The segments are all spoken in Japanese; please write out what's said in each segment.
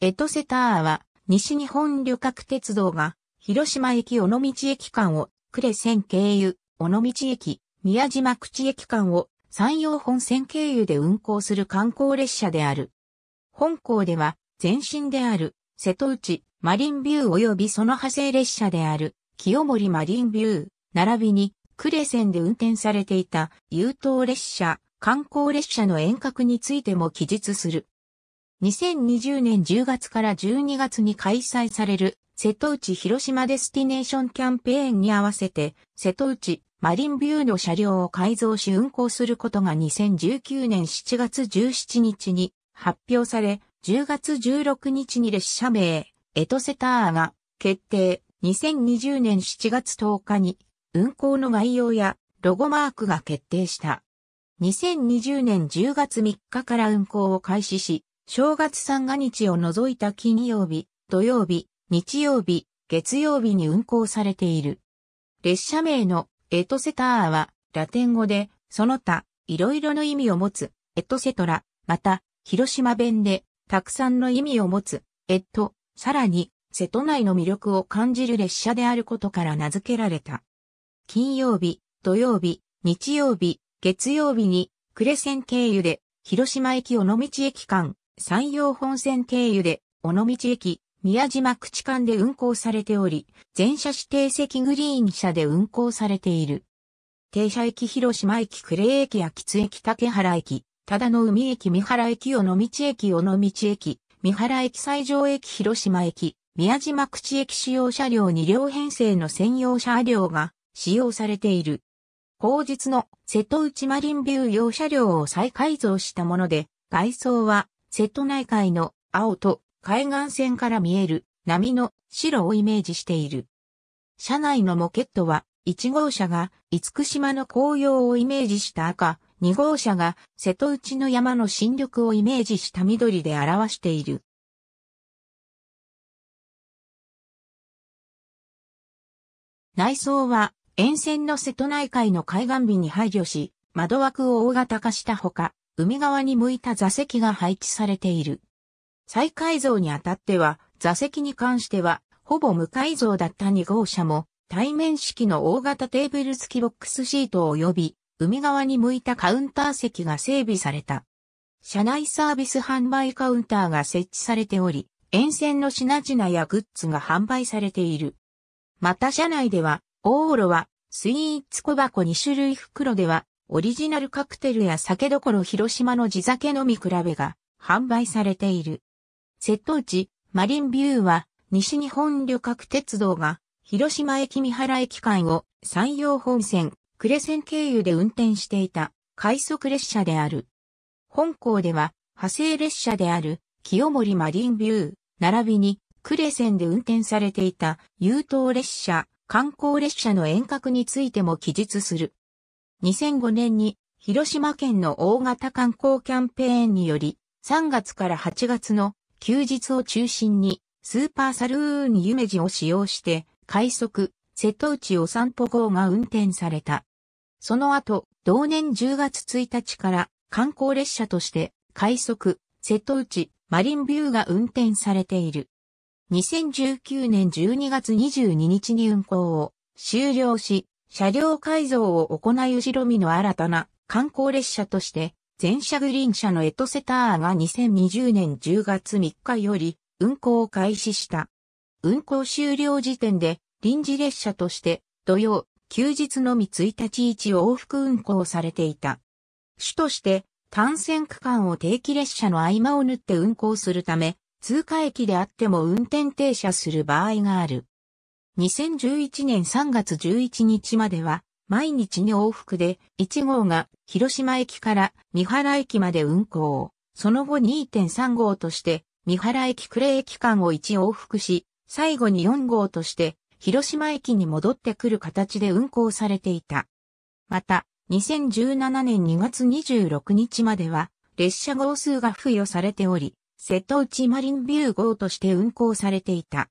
エトセターは、西日本旅客鉄道が、広島駅尾道駅間を、呉線経由、尾道駅、宮島口駅間を、山陽本線経由で運行する観光列車である。本校では、前身である、瀬戸内、マリンビュー及びその派生列車である、清盛マリンビュー、並びに、呉線で運転されていた、優等列車、観光列車の遠隔についても記述する。2020年10月から12月に開催される瀬戸内広島デスティネーションキャンペーンに合わせて瀬戸内マリンビューの車両を改造し運行することが2019年7月17日に発表され10月16日に列車名エトセターが決定2020年7月10日に運行の概要やロゴマークが決定した。2020年10月3日から運行を開始し、正月三が日を除いた金曜日、土曜日、日曜日、月曜日に運行されている。列車名のエトセターはラテン語でその他いろいろの意味を持つエトセトラ、また広島弁でたくさんの意味を持つエット、さらに瀬戸内の魅力を感じる列車であることから名付けられた。金曜日、土曜日、日曜日、月曜日にクレセン経由で広島駅尾道駅間、山陽本線経由で、尾道駅、宮島口間で運行されており、全車指定席グリーン車で運行されている。停車駅広島駅呉駅秋津駅竹原駅、忠の海駅三原駅尾道駅尾道駅、三原駅西条駅広島駅、宮島口駅使用車両2両編成の専用車両が使用されている。後日の瀬戸内マリンビュー用車両を再改造したもので、外装は瀬戸内海の青と海岸線から見える波の白をイメージしている。車内のモケットは1号車が厳島の紅葉をイメージした赤、2号車が瀬戸内の山の新緑をイメージした緑で表している。内装は沿線の瀬戸内海の海岸美に配慮し、窓枠を大型化したほか、海側に向いた座席が配置されている。再改造にあたっては、座席に関しては、ほぼ無改造だった2号車も、対面式の大型テーブル付きボックスシートを及び、海側に向いたカウンター席が整備された。車内サービス販売カウンターが設置されており、沿線の品々やグッズが販売されている。また車内では、往路は、スイーツ小箱2種類袋では、オリジナルカクテルや酒どころ広島の地酒飲み比べが販売されている。瀬戸内マリンビューは西日本旅客鉄道が広島駅三原駅間を山陽本線、呉線経由で運転していた快速列車である。本校では派生列車である清盛マリンビュー、並びに呉線で運転されていた優等列車、観光列車の遠隔についても記述する。2005年に広島県の大型観光キャンペーンにより3月から8月の休日を中心にスーパーサルーン夢路を使用して快速瀬戸内お散歩号が運転された。その後、同年10月1日から観光列車として快速瀬戸内マリンビューが運転されている。2019年12月22日に運行を終了し、車両改造を行い後ろ見の新たな観光列車として、全車グリーン車のエトセターが2020年10月3日より運行を開始した。運行終了時点で臨時列車として土曜、休日のみ1日1往復運行されていた。主として単線区間を定期列車の合間を縫って運行するため、通過駅であっても運転停車する場合がある。2011年3月11日までは、毎日に往復で1号が広島駅から三原駅まで運行。その後2.3号として三原駅呉駅間を1往復し、最後に4号として広島駅に戻ってくる形で運行されていた。また、2017年2月26日までは列車号数が付与されており、瀬戸内マリンビュー号として運行されていた。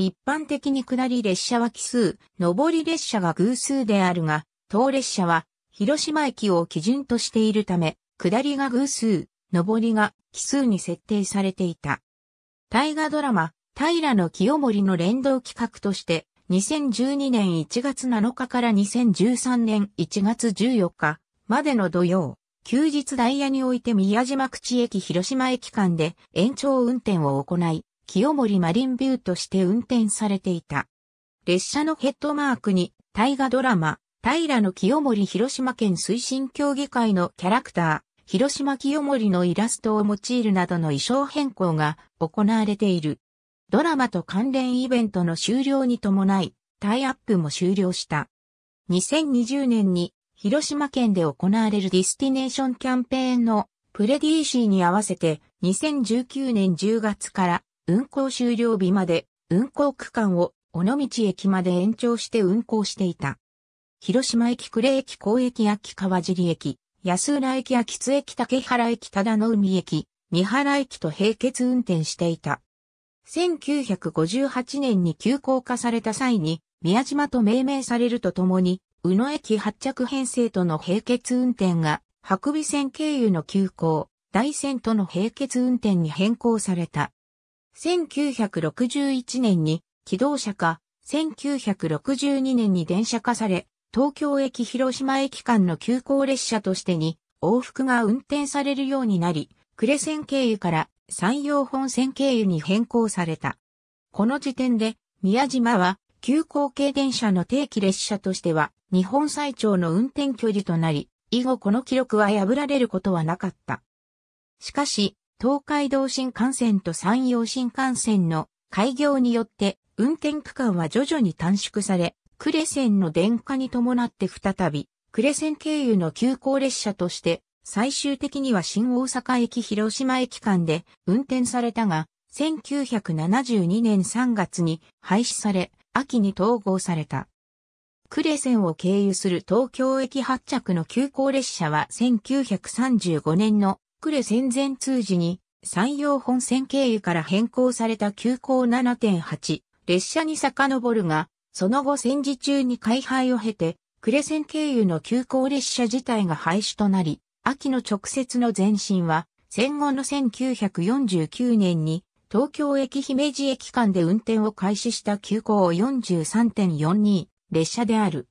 一般的に下り列車は奇数、上り列車が偶数であるが、当列車は広島駅を基準としているため、下りが偶数、上りが奇数に設定されていた。大河ドラマ、平の清盛の連動企画として、2012年1月7日から2013年1月14日までの土曜、休日ダイヤにおいて宮島口駅広島駅間で延長運転を行い、清盛マリンビューとして運転されていた。列車のヘッドマークに、大河ドラマ、平の清盛広島県推進協議会のキャラクター、広島清盛のイラストを用いるなどの衣装変更が行われている。ドラマと関連イベントの終了に伴い、タイアップも終了した。2020年に広島県で行われるディスティネーションキャンペーンのプレディーシーに合わせて2019年10月から運行終了日まで運行区間を尾道駅まで延長して運行していた。広島駅呉駅高駅秋川尻駅、安浦駅秋津駅竹原駅忠の海駅、三原駅と並結運転していた。1958年に急行化された際に、宮島と命名されるとともに、宇野駅発着編成との並結運転が、白尾線経由の急行、大線との並結運転に変更された。1961年に機動車化、1962年に電車化され、東京駅広島駅間の急行列車としてに往復が運転されるようになり、呉線経由から山陽本線経由に変更された。この時点で宮島は急行系電車の定期列車としては日本最長の運転距離となり、以後この記録は破られることはなかった。しかし、東海道新幹線と山陽新幹線の開業によって運転区間は徐々に短縮され、呉線の電化に伴って再び、呉線経由の急行列車として、最終的には新大阪駅広島駅間で運転されたが、1972年3月に廃止され、秋に統合された。呉線を経由する東京駅発着の急行列車は1935年のクレ戦前通時に山陽本線経由から変更された急行7.8列車に遡るが、その後戦時中に開廃を経て、呉線経由の急行列車自体が廃止となり、秋の直接の前身は、戦後の1949年に、東京駅姫路駅間で運転を開始した急行43.42列車である。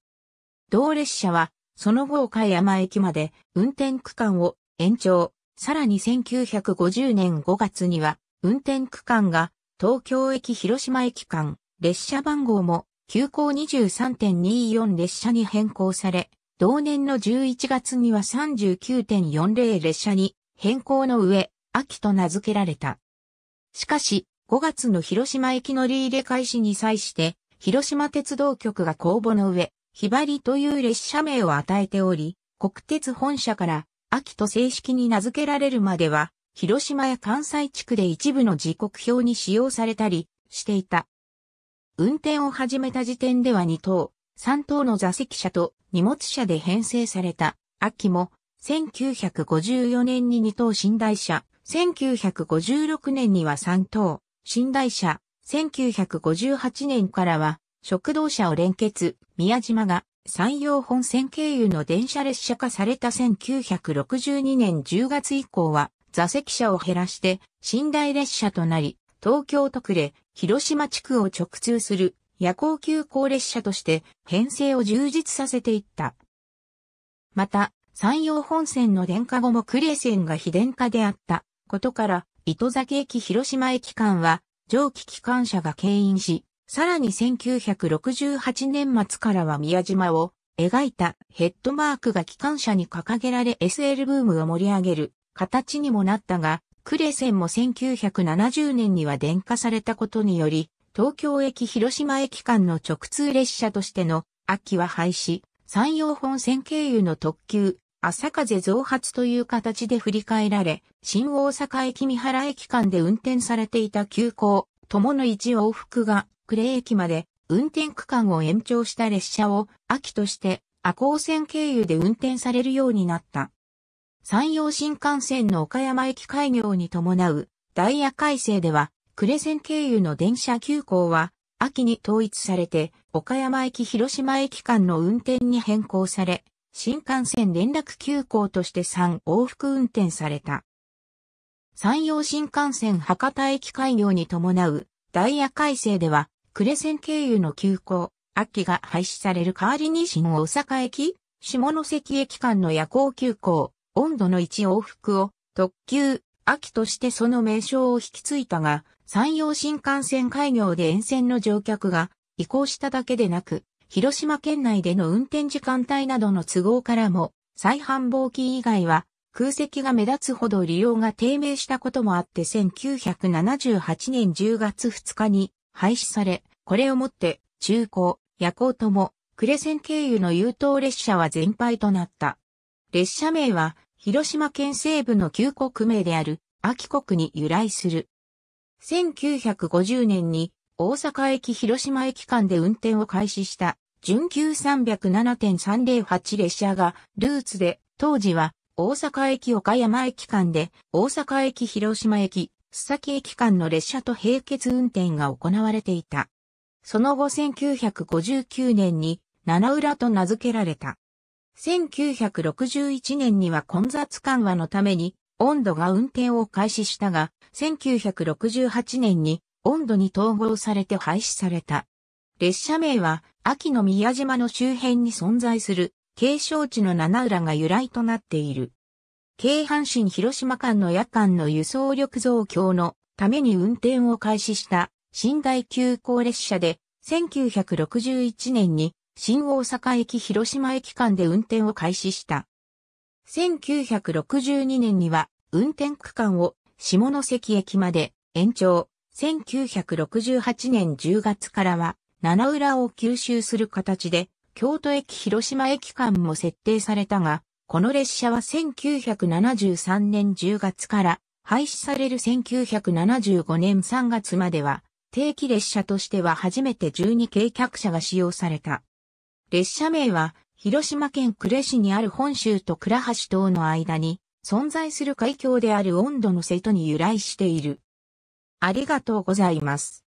同列車は、その後岡山駅まで運転区間を延長、さらに1950年5月には、運転区間が東京駅広島駅間、列車番号も急行23.24列車に変更され、同年の11月には39.40列車に変更の上、秋と名付けられた。しかし、5月の広島駅乗り入れ開始に際して、広島鉄道局が公募の上、ひばりという列車名を与えており、国鉄本社から秋と正式に名付けられるまでは、広島や関西地区で一部の時刻表に使用されたりしていた。運転を始めた時点では2等、3等の座席車と荷物車で編成された。秋も、1954年に2等寝台車、1956年には3等寝台車、1958年からは食堂車を連結、宮島が山陽本線経由の電車列車化された1962年10月以降は座席車を減らして寝台列車となり、東京特例、広島地区を直通する夜行急行列車として編成を充実させていった。また、山陽本線の電化後も呉線が非電化であったことから、糸崎駅広島駅間は蒸気機関車が牽引し、さらに1968年末からは宮島を描いたヘッドマークが機関車に掲げられ SL ブームを盛り上げる形にもなったが、クレセンも1970年には電化されたことにより、東京駅広島駅間の直通列車としての秋は廃止、山陽本線経由の特急、朝風増発という形で振り返られ、新大阪駅三原駅間で運転されていた急行、友の一往復が呉駅まで運転区間を延長した列車を秋として赤穂線経由で運転されるようになった。山陽新幹線の岡山駅開業に伴うダイヤ改正では、呉線経由の電車急校は秋に統一されて岡山駅広島駅間の運転に変更され、新幹線連絡急行として3往復運転された。山陽新幹線博多駅開業に伴うダイヤ改正では、クレセン経由の急行、秋が廃止される代わりに新大阪駅、下関駅間の夜行急行、温度の一往復を、特急、秋としてその名称を引き継いだが、山陽新幹線開業で沿線の乗客が移行しただけでなく、広島県内での運転時間帯などの都合からも、再繁忙期以外は空席が目立つほど利用が低迷したこともあって1978年10月2日に廃止され、これをもって中古、夜行とも、クレセン経由の優等列車は全廃となった。列車名は、広島県西部の旧国名である、秋国に由来する。1950年に、大阪駅広島駅間で運転を開始した、準急307.308列車が、ルーツで、当時は、大阪駅岡山駅間で、大阪駅広島駅、須崎駅間の列車と並結運転が行われていた。その後1959年に七浦と名付けられた。1961年には混雑緩和のために温度が運転を開始したが、1968年に温度に統合されて廃止された。列車名は秋の宮島の周辺に存在する景勝地の七浦が由来となっている。京阪神広島間の夜間の輸送力増強のために運転を開始した新大急行列車で1961年に新大阪駅広島駅間で運転を開始した。1962年には運転区間を下関駅まで延長。1968年10月からは七浦を吸収する形で京都駅広島駅間も設定されたがこの列車は1973年10月から廃止される1975年3月までは定期列車としては初めて12系客車が使用された。列車名は広島県呉市にある本州と倉橋島の間に存在する海峡である温度の瀬戸に由来している。ありがとうございます。